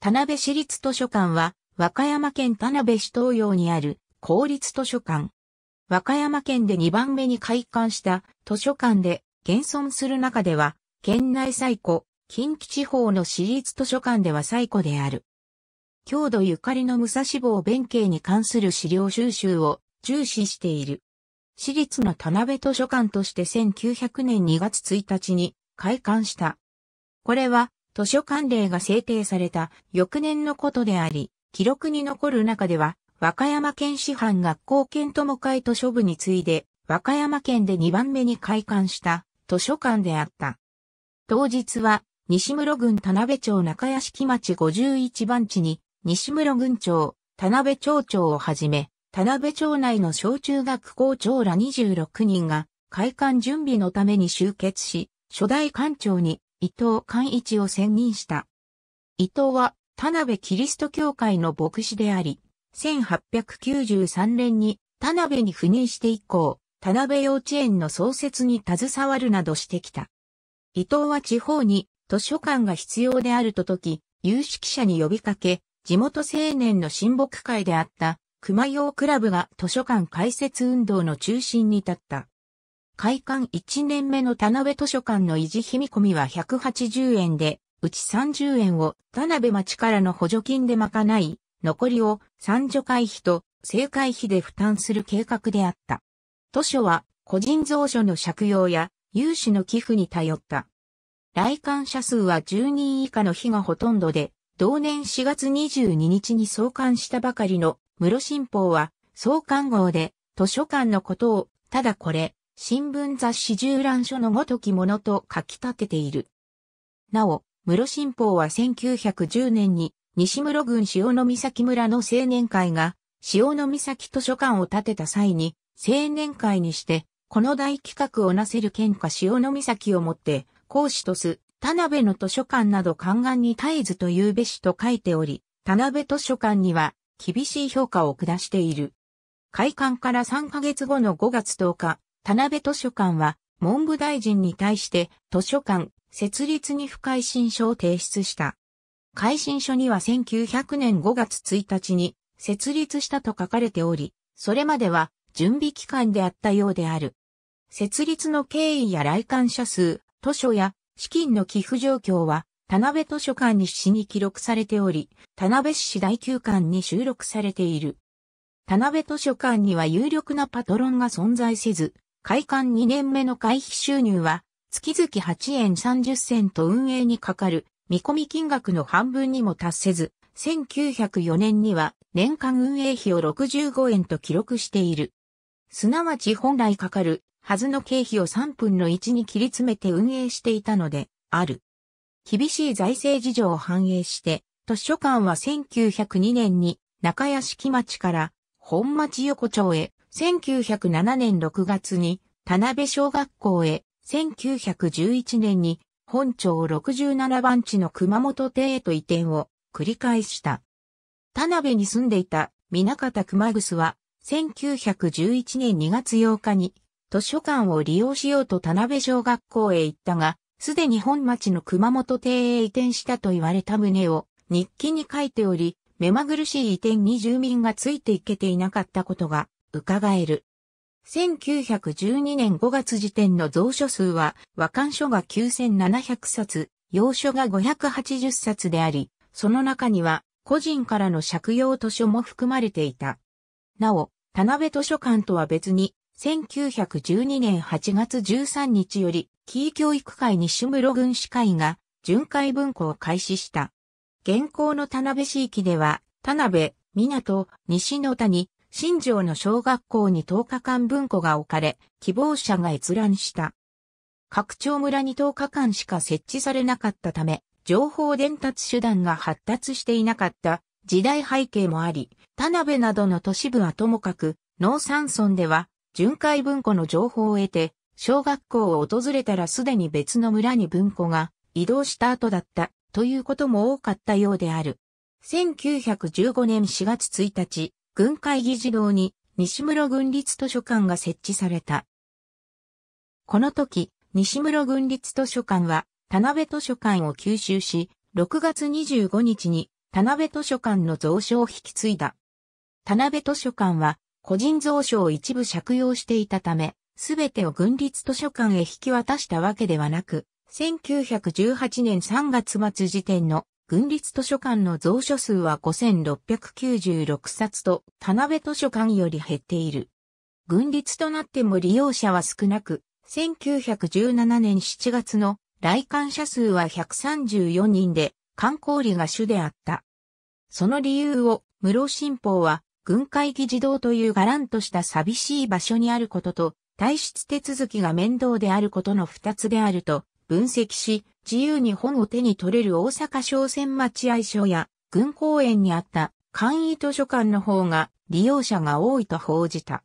田辺市立図書館は、和歌山県田辺市東洋にある公立図書館。和歌山県で2番目に開館した図書館で、現存する中では、県内最古、近畿地方の市立図書館では最古である。郷土ゆかりの武蔵坊弁慶に関する資料収集を重視している。市立の田辺図書館として1900年2月1日に開館した。これは図書館令が制定された翌年のことであり、記録に残る中では、和歌山県師範学校県友会図書部に次いで、和歌山県で2番目に開館した図書館であった。当日は、西室郡田辺町中屋敷町51番地に、西室郡町、田辺町長をはじめ、田辺町内の小中学校長ら26人が、開館準備のために集結し、初代館長に伊藤寛一を選任した。伊藤は、田辺キリスト教会の牧師であり、1893年に田辺に赴任して以降、田辺幼稚園の創設に携わるなどしてきた。伊藤は地方に図書館が必要であるとき、有識者に呼びかけ、地元青年の親睦会であった熊用クラブが図書館開設運動の中心に立った。開館1年目の田辺図書館の維持費見込みは180円で、うち30円を田辺町からの補助金で賄い、残りを参助会費と正会費で負担する計画であった。図書は個人蔵書の借用や有志の寄付に頼った。来館者数は10人以下の日がほとんどで、同年4月22日に創刊したばかりの室新報は創刊号で図書館のことを、ただこれ、新聞雑誌従覧書のごときものと書き立てている。なお、室新報は1910年に西室郡潮の岬村の青年会が潮の岬図書館を建てた際に青年会にしてこの大企画をなせる県下潮の岬をもって講師とす田辺の図書館など観覧に絶えずというべしと書いており、田辺図書館には厳しい評価を下している。開館から3ヶ月後の5月10日、田辺図書館は、文部大臣に対して図書館設立に不快心書を提出した。改心書には1900年5月1日に設立したと書かれており、それまでは準備期間であったようである。設立の経緯や来館者数、図書や資金の寄付状況は、田辺図書館に市に記録されており、田辺市第9館に収録されている。田辺図書館には有力なパトロンが存在せず、開館2年目の会費収入は、月々8円30銭と運営にかかる見込み金額の半分にも達せず、1904年には年間運営費を65円と記録している。すなわち本来かかるはずの経費を3分の1に切り詰めて運営していたので、ある。厳しい財政事情を反映して、図書館は1902年に中屋敷町から本町横丁へ1907年6月に田辺小学校へ、1911年に本町67番地の熊本邸へと移転を繰り返した。田辺に住んでいた南方熊楠は、1911年2月8日に図書館を利用しようと田辺小学校へ行ったが、すでに本町の熊本邸へ移転したと言われた旨を日記に書いており、目まぐるしい移転に住民がついていけていなかったことが伺える。1912年5月時点の蔵書数は、和漢書が9700冊、洋書が580冊であり、その中には、個人からの借用図書も含まれていた。なお、田辺図書館とは別に、1912年8月13日より、キー教育会西室郡司会が、巡回文庫を開始した。現行の田辺市域では、田辺、港、西の谷、新城の小学校に10日間文庫が置かれ、希望者が閲覧した。各張村に10日間しか設置されなかったため、情報伝達手段が発達していなかった時代背景もあり、田辺などの都市部はともかく、農山村では、巡回文庫の情報を得て、小学校を訪れたらすでに別の村に文庫が移動した後だったということも多かったようである。1915年4月1日、軍会議事堂に西室軍立図書館が設置された。この時、西室軍立図書館は田辺図書館を吸収し、6月25日に田辺図書館の蔵書を引き継いだ。田辺図書館は個人蔵書を一部借用していたため、すべてを軍立図書館へ引き渡したわけではなく、1918年3月末時点の軍立図書館の蔵書数は5696冊と、田辺図書館より減っている。軍立となっても利用者は少なく、1917年7月の来館者数は134人で、観光理が主であった。その理由を、室新報は、軍会議児童というがらんとした寂しい場所にあることと、退出手続きが面倒であることの二つであると分析し、自由に本を手に取れる大阪商船待合所や、軍公園にあった簡易図書館の方が利用者が多いと報じた。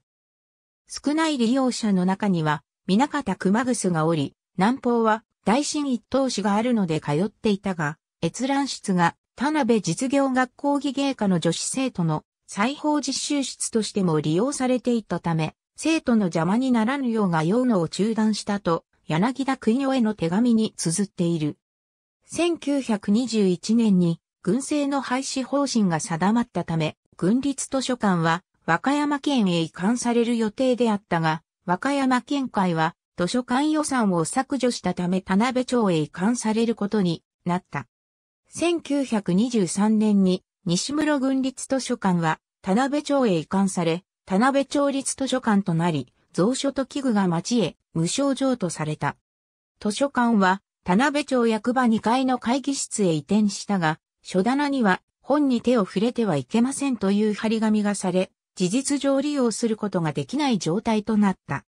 少ない利用者の中には、南方熊楠がおり、南方は大臣一等士があるので通っていたが、閲覧室が田辺実業学校技芸科の女子生徒の裁縫実習室としても利用されていたため、生徒の邪魔にならぬようが用のを中断したと柳田国夫への手紙に綴っている。1921年に軍政の廃止方針が定まったため、軍立図書館は和歌山県へ移管される予定であったが、和歌山県会は図書館予算を削除したため田辺町へ移管されることになった。1923年に西室軍立図書館は田辺町へ移管され、田辺町立図書館となり、蔵書と器具が町へ無償譲渡された。図書館は田辺町役場2階の会議室へ移転したが、書棚には本に手を触れてはいけませんという張り紙がされ、事実上利用することができない状態となった。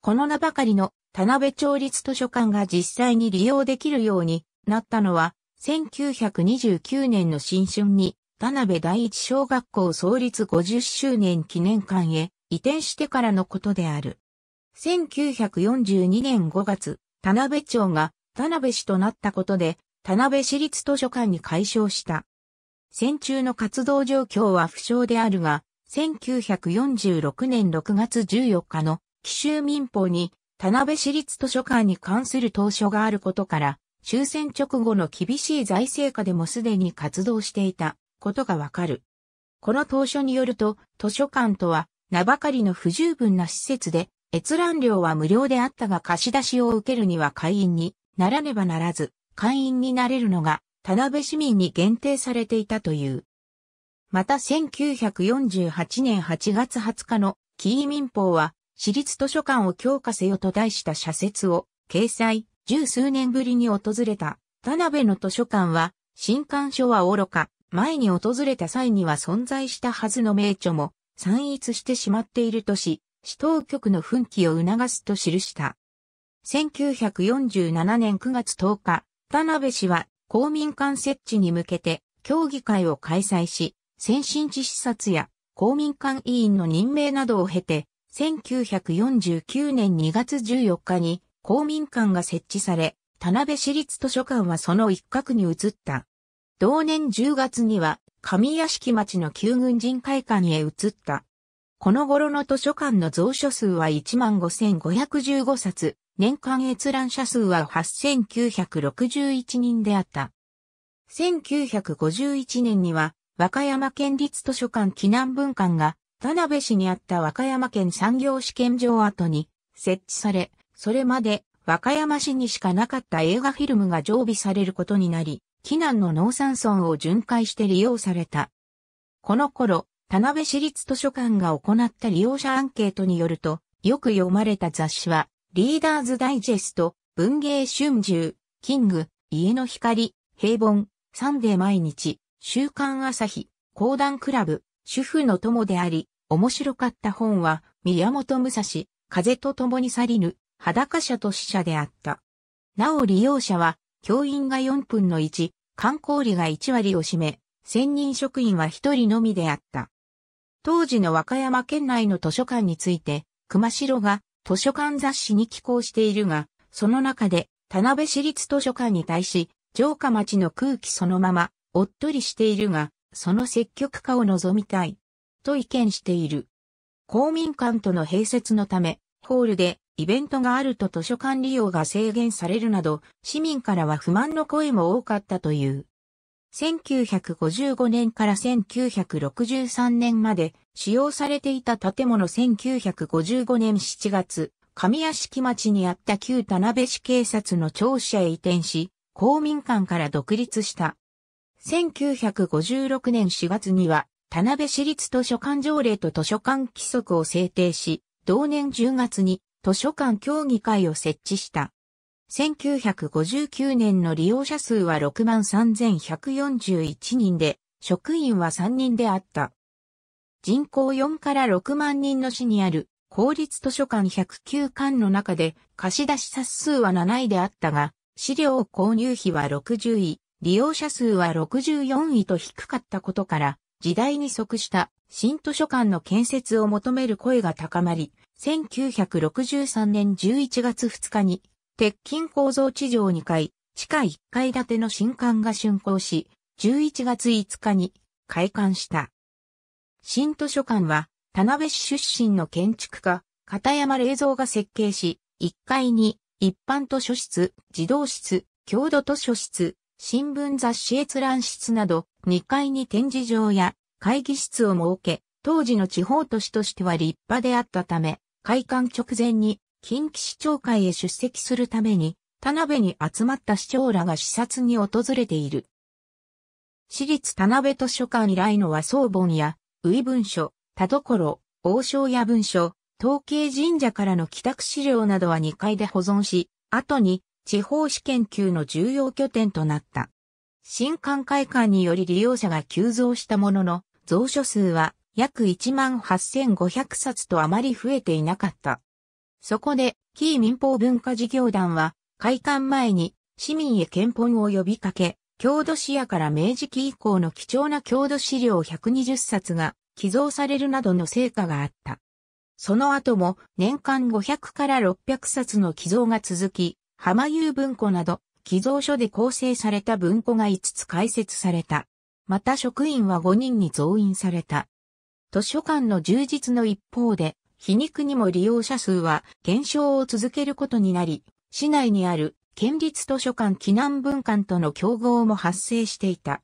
この名ばかりの田辺町立図書館が実際に利用できるようになったのは、1929年の新春に田辺第一小学校創立50周年記念館へ移転してからのことである。1942年5月、田辺町が田辺市となったことで、田辺市立図書館に改称した。戦中の活動状況は不詳であるが、1946年6月14日の奇襲民法に田辺市立図書館に関する投書があることから、終戦直後の厳しい財政下でもすでに活動していたことがわかる。この投書によると、図書館とは名ばかりの不十分な施設で、閲覧料は無料であったが貸し出しを受けるには会員にならねばならず、会員になれるのが田辺市民に限定されていたという。また1948年8月20日のキー民法は、私立図書館を強化せよと題した社説を掲載、十数年ぶりに訪れた田辺の図書館は、新館書は愚か、前に訪れた際には存在したはずの名著も散逸してしまっているとし、市当局の奮起を促すと記した。1947年9月10日、田辺氏は公民館設置に向けて協議会を開催し、先進地視察や公民館委員の任命などを経て、1949年2月14日に公民館が設置され、田辺市立図書館はその一角に移った。同年10月には上屋敷町の旧軍人会館へ移った。この頃の図書館の蔵書数は15,515冊、年間閲覧者数は8,961人であった。1951年には、和歌山県立図書館紀南文館が、田辺市にあった和歌山県産業試験場跡に設置され、それまで和歌山市にしかなかった映画フィルムが常備されることになり、避難の農産村を巡回して利用された。この頃、田辺市立図書館が行った利用者アンケートによると、よく読まれた雑誌は、リーダーズダイジェスト、文芸春秋、キング、家の光、平凡、サンデー毎日、週刊朝日、講談クラブ、主婦の友であり、面白かった本は、宮本武蔵、風と共に去りぬ、裸者と死者であった。なお利用者は、教員が4分の1、観光理が1割を占め、専任職員は1人のみであった。当時の和歌山県内の図書館について、熊代が図書館雑誌に寄稿しているが、その中で田辺市立図書館に対し、城下町の空気そのまま、おっとりしているが、その積極化を望みたい、と意見している。公民館との併設のため、ホールでイベントがあると図書館利用が制限されるなど、市民からは不満の声も多かったという。1955年から1963年まで使用されていた建物1955年7月、上屋敷町にあった旧田辺市警察の庁舎へ移転し、公民館から独立した。1956年4月には、田辺市立図書館条例と図書館規則を制定し、同年10月に図書館協議会を設置した。1959年の利用者数は63,141人で、職員は3人であった。人口4から6万人の市にある公立図書館109館の中で貸し出し冊数は7位であったが、資料購入費は60位、利用者数は64位と低かったことから、時代に即した新図書館の建設を求める声が高まり、1963年11月2日に、鉄筋構造地上2階、地下1階建ての新館が竣工し、11月5日に開館した。新図書館は、田辺市出身の建築家、片山冷蔵が設計し、1階に一般図書室、児童室、郷土図書室、新聞雑誌閲覧室など、2階に展示場や会議室を設け、当時の地方都市としては立派であったため、開館直前に近畿市長会へ出席するために、田辺に集まった市長らが視察に訪れている。私立田辺図書館以来の和装本や、遺文書、田所、王将や文書、統計神社からの帰宅資料などは2階で保存し、後に地方史研究の重要拠点となった。新館開館により利用者が急増したものの、蔵書数は約18,500冊とあまり増えていなかった。そこで、キー民放文化事業団は、開館前に市民へ憲本を呼びかけ、郷土史やから明治期以降の貴重な郷土資料120冊が寄贈されるなどの成果があった。その後も年間500から600冊の寄贈が続き、浜遊文庫など寄贈書で構成された文庫が5つ開設された。また職員は5人に増員された。図書館の充実の一方で、皮肉にも利用者数は減少を続けることになり、市内にある県立図書館避難文館との競合も発生していた。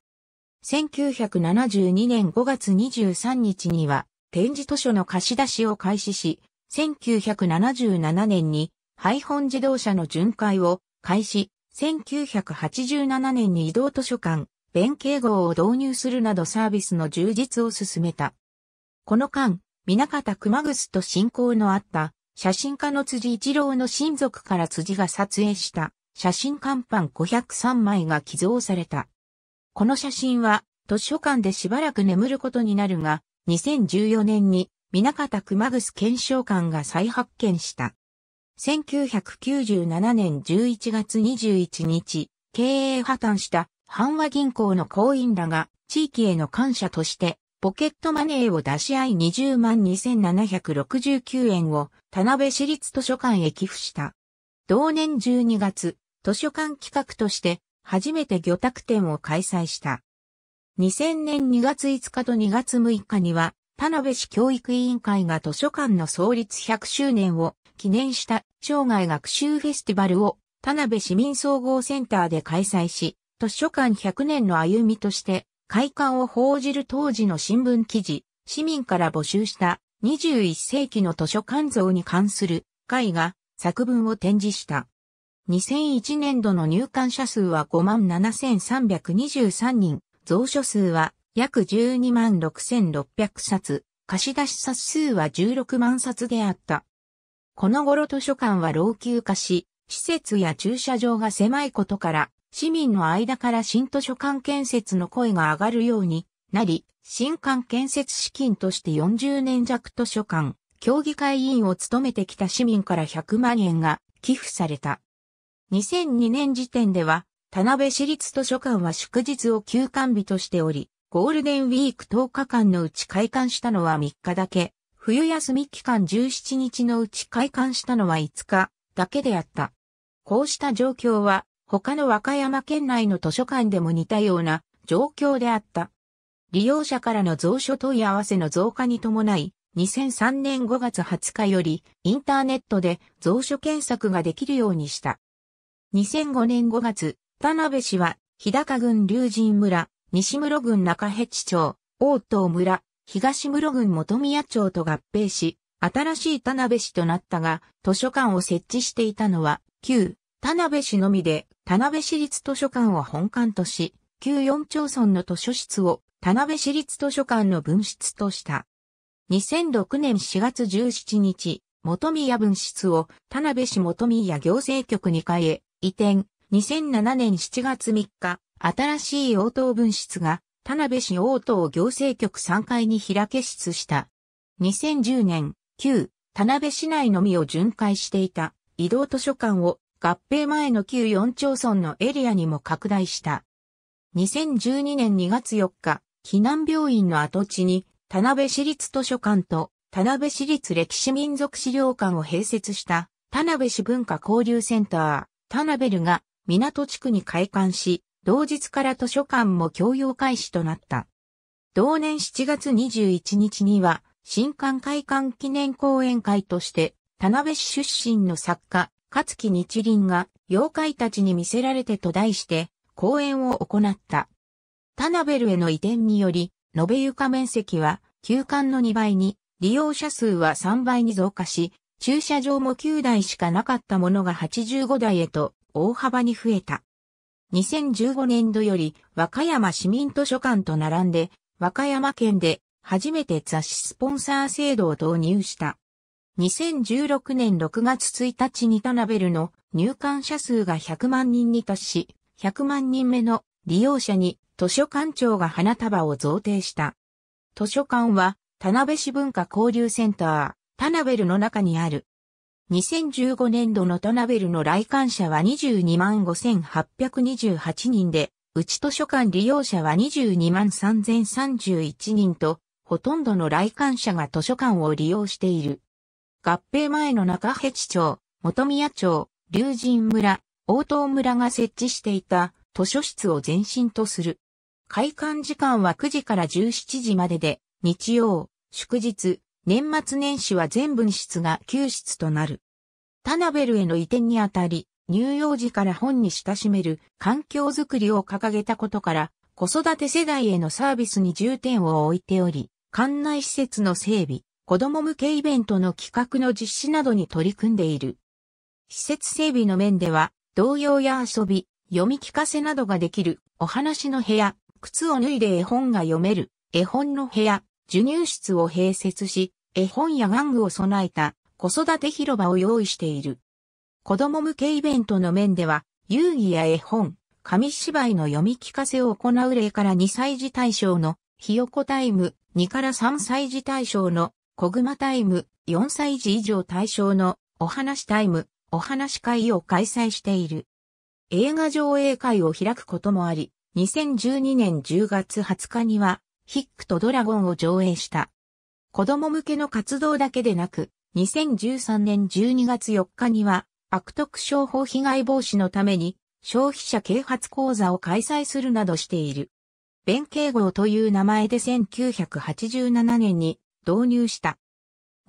1972年5月23日には展示図書の貸し出しを開始し、1977年に廃本自動車の巡回を開始、1987年に移動図書館、弁慶号を導入するなどサービスの充実を進めた。この間、南方熊楠と親交のあった写真家の辻一郎の親族から辻が撮影した写真看板503枚が寄贈された。この写真は図書館でしばらく眠ることになるが、2014年に南方熊楠検証館が再発見した。1997年11月21日、経営破綻した阪和銀行の行員らが地域への感謝としてポケットマネーを出し合い20万2769円を田辺市立図書館へ寄付した。同年12月、図書館企画として初めて魚拓展を開催した。2000年2月5日と2月6日には、田辺市教育委員会が図書館の創立100周年を記念した生涯学習フェスティバルを田辺市民総合センターで開催し、図書館100年の歩みとして開館を報じる当時の新聞記事、市民から募集した21世紀の図書館像に関する会が作文を展示した。2001年度の入館者数は57,323人、蔵書数は約126,600冊、貸出冊数は16万冊であった。この頃図書館は老朽化し、施設や駐車場が狭いことから市民の間から新図書館建設の声が上がるようになり、新館建設資金として40年弱図書館、協議会委員を務めてきた市民から100万円が寄付された。2002年時点では、田辺市立図書館は祝日を休館日としており、ゴールデンウィーク10日間のうち開館したのは3日だけ、冬休み期間17日のうち開館したのは5日だけであった。こうした状況は他の和歌山県内の図書館でも似たような状況であった。利用者からの蔵書問い合わせの増加に伴い、2003年5月20日よりインターネットで蔵書検索ができるようにした。2005年5月、田辺氏は日高郡龍神村、西室郡中辺地町、大東村、東室郡本宮町と合併し、新しい田辺市となったが、図書館を設置していたのは、旧田辺市のみで、田辺市立図書館を本館とし、旧四町村の図書室を田辺市立図書館の分室とした。2006年4月17日、元宮分室を田辺市元宮行政局に変え、移転、2007年7月3日、新しい応答分室が田辺市応答行政局3階に開け室した。2010年、旧田辺市内のみを巡回していた移動図書館を合併前の旧4町村のエリアにも拡大した。2012年2月4日、避難病院の跡地に、田辺市立図書館と田辺市立歴史民族資料館を併設した田辺市文化交流センター、田辺るが港地区に開館し、同日から図書館も共用開始となった。同年7月21日には、新館開館記念講演会として、田辺市出身の作家、かつき日輪が妖怪たちに見せられてと題して講演を行った。タナベルへの移転により、延べ床面積は休館の2倍に、利用者数は3倍に増加し、駐車場も9台しかなかったものが85台へと大幅に増えた。2015年度より和歌山市民図書館と並んで和歌山県で初めて雑誌スポンサー制度を導入した。2016年6月1日にタナベルの入館者数が100万人に達し、100万人目の利用者に図書館長が花束を贈呈した。図書館は、田辺市文化交流センター、田辺の中にある。2015年度の田辺の来館者は22万5828人で、うち図書館利用者は22万3031人と、ほとんどの来館者が図書館を利用している。合併前の中辺地町、元宮町、龍神村、応答村が設置していた図書室を前身とする。開館時間は9時から17時までで、日曜、祝日、年末年始は全分室が休室となる。タナベルへの移転にあたり、乳幼児から本に親しめる環境づくりを掲げたことから、子育て世代へのサービスに重点を置いており、館内施設の整備、子供向けイベントの企画の実施などに取り組んでいる。施設整備の面では、童謡や遊び、読み聞かせなどができる、お話の部屋、靴を脱いで絵本が読める、絵本の部屋、授乳室を併設し、絵本や玩具を備えた子育て広場を用意している。子供向けイベントの面では、遊戯や絵本、紙芝居の読み聞かせを行う例から2歳児対象のひよこタイム、2から3歳児対象のコグマタイム、4歳児以上対象のお話タイム、お話会を開催している。映画上映会を開くこともあり、2012年10月20日には、ヒックとドラゴンを上映した。子供向けの活動だけでなく、2013年12月4日には、悪徳商法被害防止のために、消費者啓発講座を開催するなどしている。弁慶号という名前で1987年に導入した。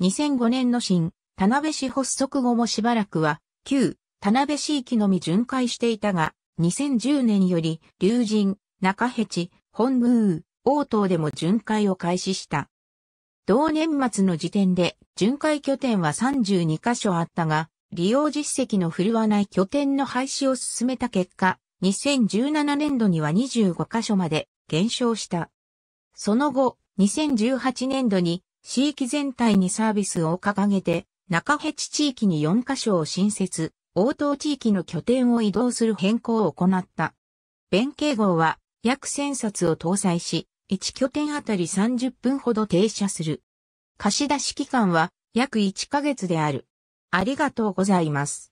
2005年の新、田辺市発足後もしばらくは、旧、田辺市域のみ巡回していたが、2010年より、竜神、中ヘチ、本宮、王答でも巡回を開始した。同年末の時点で、巡回拠点は32カ所あったが、利用実績の振るわない拠点の廃止を進めた結果、2017年度には25カ所まで減少した。その後、2018年度に地域全体にサービスを掲げて、中辺地地域に4カ所を新設、応答地域の拠点を移動する変更を行った。弁慶号は約1000冊を搭載し、1拠点あたり30分ほど停車する。貸し出し期間は約1ヶ月である。ありがとうございます。